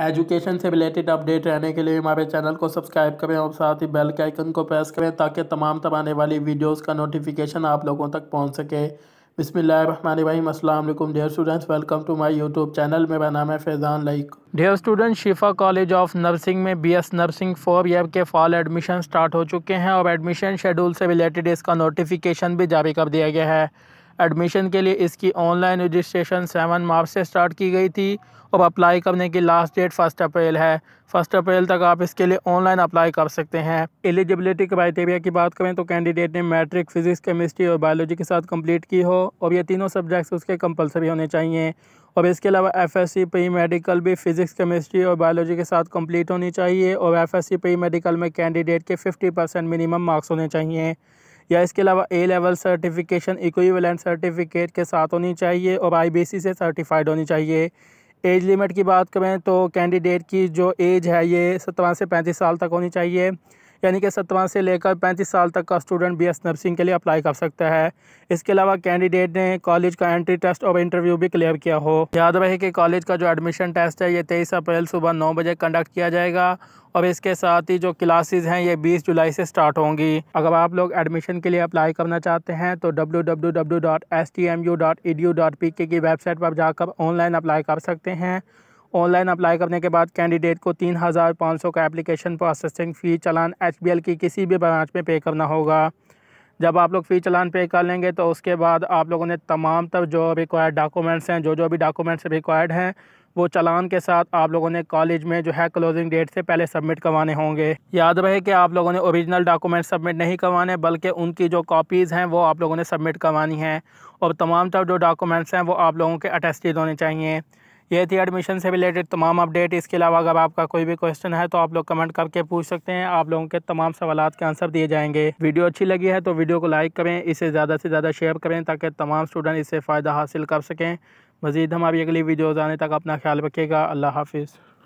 education से related update रहने के लिए हमारे चैनल को सब्सक्राइब करें और साथ ही बेल के आइकन को प्रेस करें ताकि तमाम तब आने वाली वीडियोस का नोटिफिकेशन आप लोगों तक पहुंच सके अस्सलाम वालेकुम dear students welcome to my YouTube channel मेरा नाम है Faizan like dear student Shifa college of nursing में बीएस नर्सिंग फोर ईयर के फॉल एडमिशन स्टार्ट हो चुके हैं और एडमिशन शेड्यूल से रिलेटेड इसका नोटिफिकेशन भी जारी कर दिया गया है एडमिशन के लिए इसकी ऑनलाइन रजिस्ट्रेशन सेवन मार्च से स्टार्ट की गई थी और अप्लाई करने की लास्ट डेट फर्स्ट अप्रैल है फर्स्ट अप्रैल तक आप इसके लिए ऑनलाइन अप्लाई कर सकते हैं एलिजिबिलिटी क्राइटेरिया की बात करें तो कैंडिडेट ने मैट्रिक फिजिक्स केमिस्ट्री और बायोलॉजी के साथ कंप्लीट की हो और ये तीनों सब्जेक्ट्स उसके कंपलसरी होने चाहिए और इसके अलावा एफ एस सी मेडिकल भी फिजिक्स केमिस्ट्री और बायोलॉजी के साथ कंप्लीट होनी चाहिए और एफ एस सी मेडिकल में कैंडिडेट के फिफ्टी परसेंट मिनिमम मार्क्स होने चाहिए या इसके अलावा A level certification equivalent certificate के साथ होनी चाहिए और आई से सर्टिफाइड होनी चाहिए एज लिमिट की बात करें तो कैंडिडेट की जो एज है ये सत्रह से पैंतीस साल तक होनी चाहिए यानी कि सत्रह से लेकर पैंतीस साल तक का स्टूडेंट बी एस नर्सिंग के लिए अप्लाई कर सकता है इसके अलावा कैंडिडेट ने कॉलेज का एंट्री टेस्ट और इंटरव्यू भी क्लियर किया हो याद रहे कि कॉलेज का जो एडमिशन टेस्ट है ये तेईस अप्रैल सुबह नौ बजे कंडक्ट किया जाएगा और इसके साथ ही जो क्लासेस हैं ये 20 जुलाई से स्टार्ट होंगी अगर आप लोग एडमिशन के लिए अप्लाई करना चाहते हैं तो डब्ल्यू की वेबसाइट पर जाकर ऑनलाइन अप्लाई कर सकते हैं ऑनलाइन अप्लाई करने के बाद कैंडिडेट को तीन हज़ार पाँच सौ का application processing fee challan H की किसी भी ब्रांच में पे करना होगा जब आप लोग फ़ी चलान पे कर लेंगे तो उसके बाद आप लोगों ने तमाम तब जो रिक्वायर्ड डॉक्यूमेंट्स हैं जो जो भी डॉक्यूमेंट्स रिक्वायर्ड हैं वो चलान के साथ आप लोगों ने कॉलेज में जो है क्लोजिंग डेट से पहले सबमिट करवाने होंगे याद रहे कि आप लोगों ने ओरिजिनल डॉक्यूमेंट सबमिट नहीं करवाने बल्कि उनकी जो कॉपीज़ हैं वो आप लोगों ने सबमिट करवानी हैं और तमाम तब जो डॉक्यूमेंट्स हैं वो आप लोगों के अटेस्टेड होने चाहिए ये थी एडमिशन से रिलेटेड तमाम अपडेट इसके अलावा अगर आपका कोई भी क्वेश्चन है तो आप लोग कमेंट करके पूछ सकते हैं आप लोगों के तमाम सवाल के आंसर दिए जाएंगे वीडियो अच्छी लगी है तो वीडियो को लाइक करें इसे ज़्यादा से ज़्यादा शेयर करें ताकि तमाम स्टूडेंट इससे फ़ायदा हासिल कर सकें मज़ीद हमारी अगली वीडियोज़ आने तक अपना ख्याल रखिएगा अल्लाह हाफिज़